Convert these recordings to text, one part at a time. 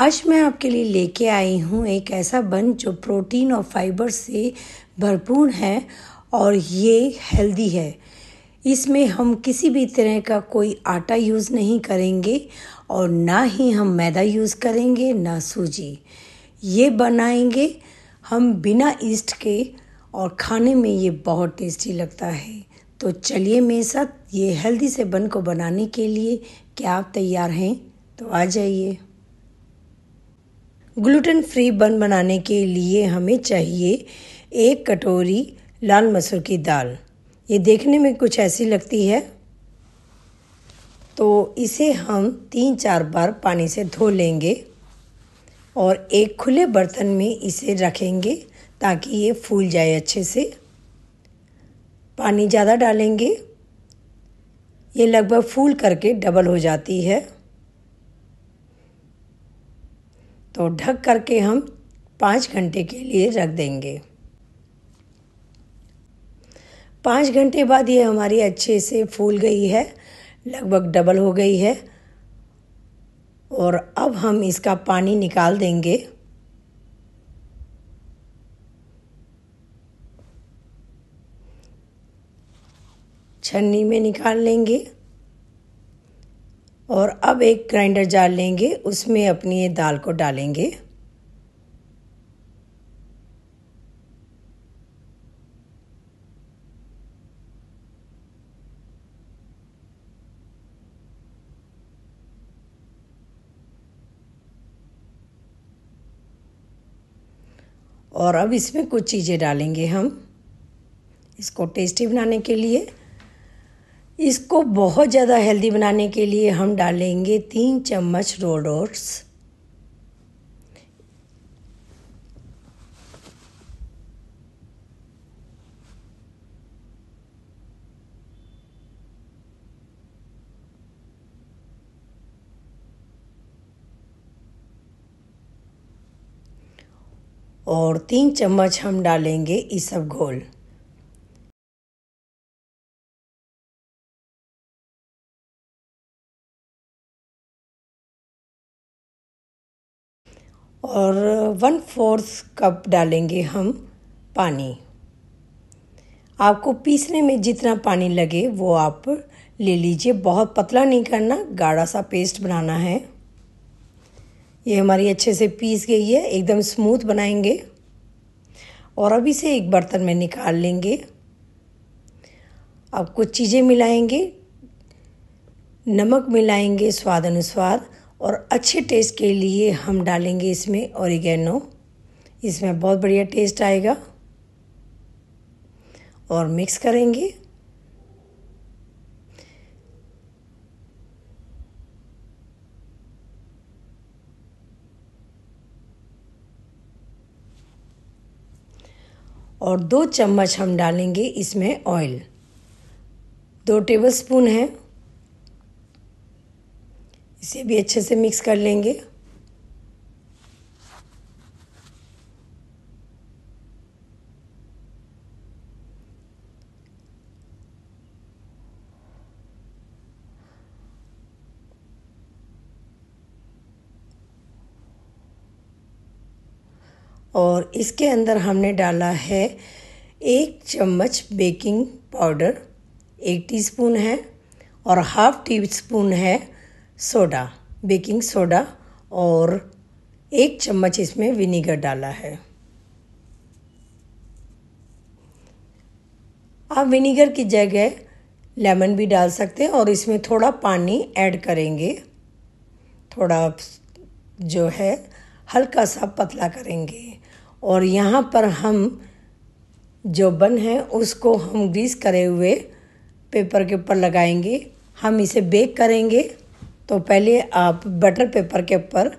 आज मैं आपके लिए लेके आई हूँ एक ऐसा बन जो प्रोटीन और फाइबर से भरपूर है और ये हेल्दी है इसमें हम किसी भी तरह का कोई आटा यूज़ नहीं करेंगे और ना ही हम मैदा यूज़ करेंगे ना सूजी ये बनाएंगे हम बिना ईस्ट के और खाने में ये बहुत टेस्टी लगता है तो चलिए मेरे साथ ये हेल्दी से बन को बनाने के लिए क्या आप तैयार हैं तो आ जाइए ग्लूटेन फ्री बन बनाने के लिए हमें चाहिए एक कटोरी लाल मसूर की दाल ये देखने में कुछ ऐसी लगती है तो इसे हम तीन चार बार पानी से धो लेंगे और एक खुले बर्तन में इसे रखेंगे ताकि ये फूल जाए अच्छे से पानी ज़्यादा डालेंगे ये लगभग फूल करके डबल हो जाती है तो ढक करके हम पाँच घंटे के लिए रख देंगे पाँच घंटे बाद ये हमारी अच्छे से फूल गई है लगभग डबल हो गई है और अब हम इसका पानी निकाल देंगे छन्नी में निकाल लेंगे और अब एक ग्राइंडर जार लेंगे उसमें अपनी ये दाल को डालेंगे और अब इसमें कुछ चीज़ें डालेंगे हम इसको टेस्टी बनाने के लिए इसको बहुत ज़्यादा हेल्दी बनाने के लिए हम डालेंगे तीन चम्मच रोडोट्स और तीन चम्मच हम डालेंगे इसबगोल और वन फोर्थ कप डालेंगे हम पानी आपको पीसने में जितना पानी लगे वो आप ले लीजिए बहुत पतला नहीं करना गाढ़ा सा पेस्ट बनाना है ये हमारी अच्छे से पीस गई है एकदम स्मूथ बनाएंगे और अभी से एक बर्तन में निकाल लेंगे अब कुछ चीज़ें मिलाएंगे नमक मिलाएंगे स्वाद अनुसार और अच्छे टेस्ट के लिए हम डालेंगे इसमें ओरिगेनो इसमें बहुत बढ़िया टेस्ट आएगा और मिक्स करेंगे और दो चम्मच हम डालेंगे इसमें ऑयल दो टेबल स्पून है इसे भी अच्छे से मिक्स कर लेंगे और इसके अंदर हमने डाला है एक चम्मच बेकिंग पाउडर एक टीस्पून है और हाफ टी स्पून है सोडा बेकिंग सोडा और एक चम्मच इसमें विनीगर डाला है आप विनीगर की जगह लेमन भी डाल सकते हैं और इसमें थोड़ा पानी ऐड करेंगे थोड़ा जो है हल्का सा पतला करेंगे और यहाँ पर हम जो बन है उसको हम ग्रीस करे हुए पेपर के ऊपर लगाएंगे हम इसे बेक करेंगे तो पहले आप बटर पेपर के ऊपर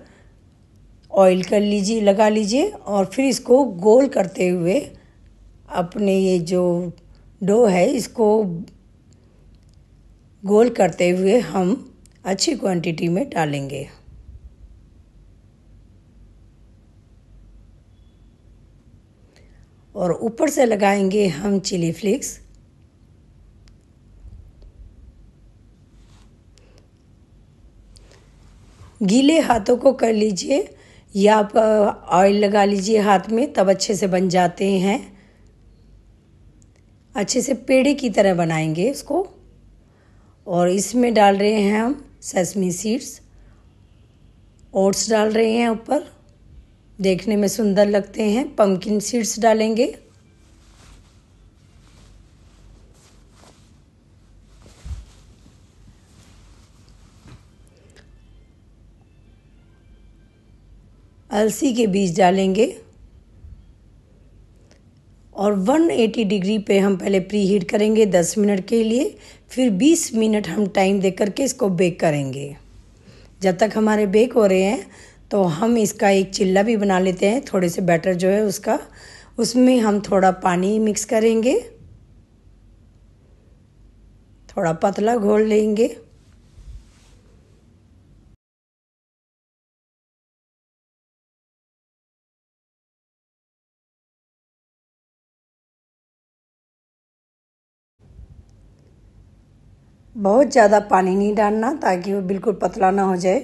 ऑयल कर लीजिए लगा लीजिए और फिर इसको गोल करते हुए अपने ये जो डो है इसको गोल करते हुए हम अच्छी क्वांटिटी में डालेंगे और ऊपर से लगाएंगे हम चिली फ्लेक्स गीले हाथों को कर लीजिए या आप ऑयल लगा लीजिए हाथ में तब अच्छे से बन जाते हैं अच्छे से पेड़े की तरह बनाएंगे इसको और इसमें डाल रहे हैं हम सेसमी सीड्स ओट्स डाल रहे हैं ऊपर देखने में सुंदर लगते हैं पम्पकिन सीड्स डालेंगे अलसी के बीज डालेंगे और 180 डिग्री पे हम पहले प्री हीट करेंगे 10 मिनट के लिए फिर 20 मिनट हम टाइम दे करके इसको बेक करेंगे जब तक हमारे बेक हो रहे हैं तो हम इसका एक चिल्ला भी बना लेते हैं थोड़े से बैटर जो है उसका उसमें हम थोड़ा पानी मिक्स करेंगे थोड़ा पतला घोल लेंगे बहुत ज़्यादा पानी नहीं डालना ताकि वो बिल्कुल पतला ना हो जाए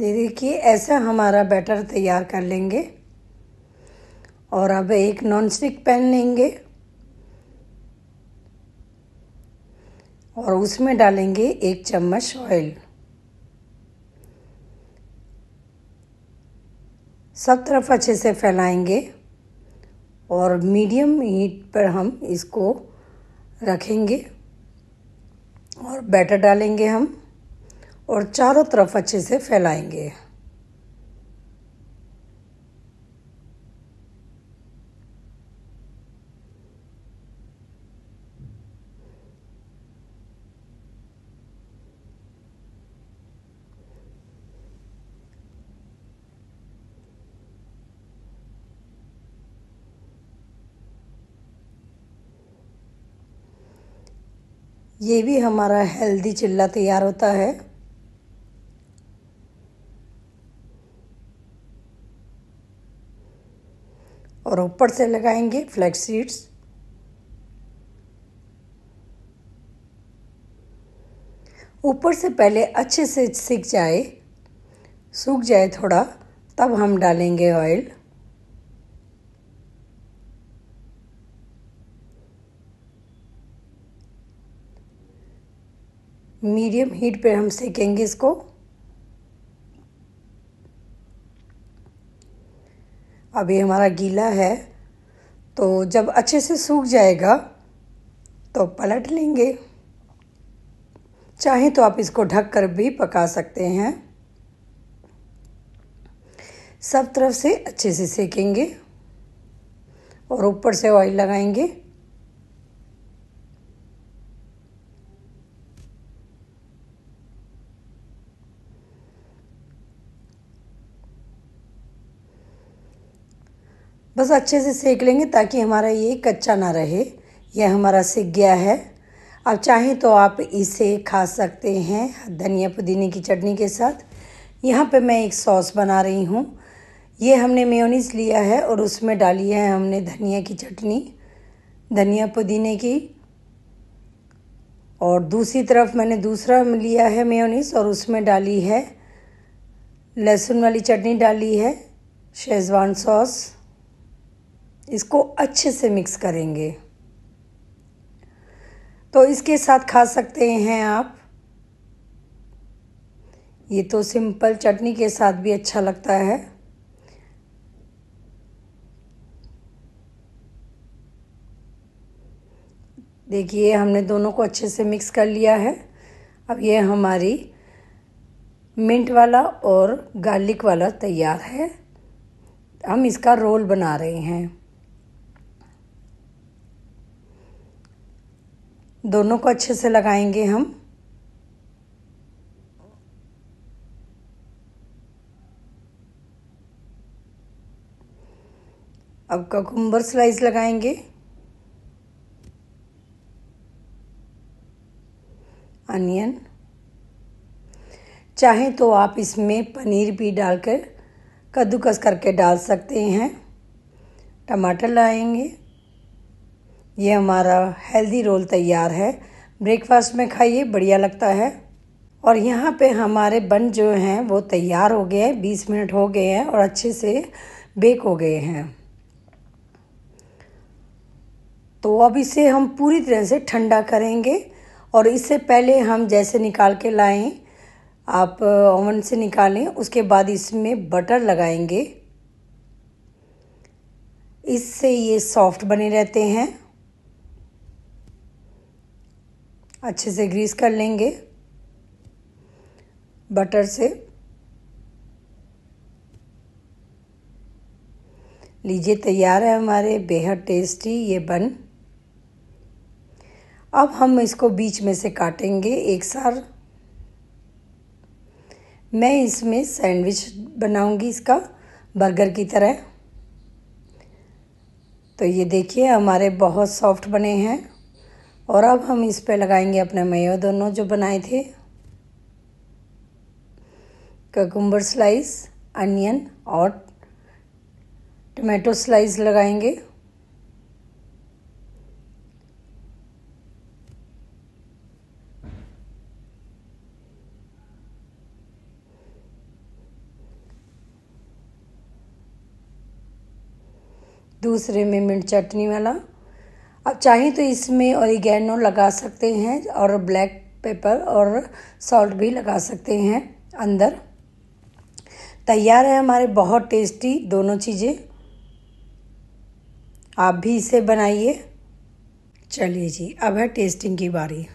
देखिए ऐसा हमारा बैटर तैयार कर लेंगे और अब एक नॉन स्टिक पैन लेंगे और उसमें डालेंगे एक चम्मच ऑयल सब तरफ अच्छे से फैलाएंगे और मीडियम हीट पर हम इसको रखेंगे और बैटर डालेंगे हम और चारों तरफ अच्छे से फैलाएंगे ये भी हमारा हेल्दी चिल्ला तैयार होता है और ऊपर से लगाएंगे फ्लैक्स सीड्स ऊपर से पहले अच्छे से सीख जाए सूख जाए थोड़ा तब हम डालेंगे ऑयल मीडियम हीट पर हम सेकेंगे इसको अभी हमारा गीला है तो जब अच्छे से सूख जाएगा तो पलट लेंगे चाहे तो आप इसको ढक कर भी पका सकते हैं सब तरफ से अच्छे से सेकेंगे और ऊपर से ऑयल लगाएंगे बस अच्छे से सेक लेंगे ताकि हमारा ये कच्चा ना रहे यह हमारा सीख गया है आप चाहें तो आप इसे खा सकते हैं धनिया पुदीने की चटनी के साथ यहाँ पे मैं एक सॉस बना रही हूँ ये हमने मेयोनीज लिया है और उसमें डाली है हमने धनिया की चटनी धनिया पुदीने की और दूसरी तरफ मैंने दूसरा लिया है मेयोनीज और उसमें डाली है लहसुन वाली चटनी डाली है शेजवान सॉस इसको अच्छे से मिक्स करेंगे तो इसके साथ खा सकते हैं आप ये तो सिंपल चटनी के साथ भी अच्छा लगता है देखिए हमने दोनों को अच्छे से मिक्स कर लिया है अब ये हमारी मिंट वाला और गार्लिक वाला तैयार है हम इसका रोल बना रहे हैं दोनों को अच्छे से लगाएंगे हम अब ककुम्बर स्लाइस लगाएंगे अनियन चाहे तो आप इसमें पनीर भी डालकर कद्दूकस करके डाल सकते हैं टमाटर लाएंगे ये हमारा हेल्दी रोल तैयार है ब्रेकफास्ट में खाइए बढ़िया लगता है और यहाँ पे हमारे बन जो हैं वो तैयार हो गए हैं बीस मिनट हो गए हैं और अच्छे से बेक हो गए हैं तो अब इसे हम पूरी तरह से ठंडा करेंगे और इससे पहले हम जैसे निकाल के लाएं आप ओवन से निकालें उसके बाद इसमें बटर लगाएंगे इससे ये सॉफ्ट बने रहते हैं अच्छे से ग्रीस कर लेंगे बटर से लीजिए तैयार है हमारे बेहद टेस्टी ये बन अब हम इसको बीच में से काटेंगे एक सार मैं इसमें सैंडविच बनाऊंगी इसका बर्गर की तरह तो ये देखिए हमारे बहुत सॉफ्ट बने हैं और अब हम इस पे लगाएंगे अपने मेयो दोनों जो बनाए थे ककुम्बर स्लाइस अनियन और टमाटो स्लाइस लगाएंगे दूसरे में मिर्च चटनी वाला आप चाहें तो इसमें ओरिगेनो लगा सकते हैं और ब्लैक पेपर और सॉल्ट भी लगा सकते हैं अंदर तैयार है हमारे बहुत टेस्टी दोनों चीज़ें आप भी इसे बनाइए चलिए जी अब है टेस्टिंग की बारी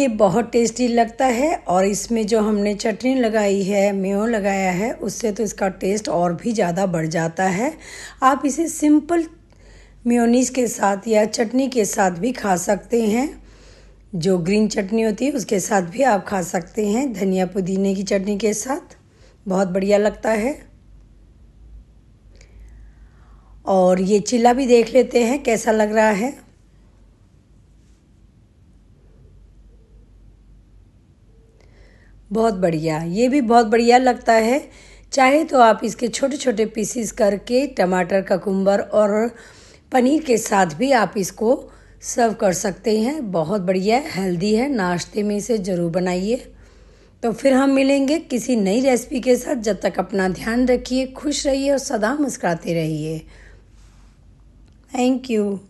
ये बहुत टेस्टी लगता है और इसमें जो हमने चटनी लगाई है म्यो लगाया है उससे तो इसका टेस्ट और भी ज़्यादा बढ़ जाता है आप इसे सिंपल म्योनीस के साथ या चटनी के साथ भी खा सकते हैं जो ग्रीन चटनी होती है उसके साथ भी आप खा सकते हैं धनिया पुदीने की चटनी के साथ बहुत बढ़िया लगता है और ये चिल्ला भी देख लेते हैं कैसा लग रहा है बहुत बढ़िया ये भी बहुत बढ़िया लगता है चाहे तो आप इसके छोटे छोटे पीसीस करके टमाटर का कुम्बर और पनीर के साथ भी आप इसको सर्व कर सकते हैं बहुत बढ़िया हेल्दी है नाश्ते में इसे ज़रूर बनाइए तो फिर हम मिलेंगे किसी नई रेसिपी के साथ जब तक अपना ध्यान रखिए खुश रहिए और सदा मुस्कुराते रहिए थैंक यू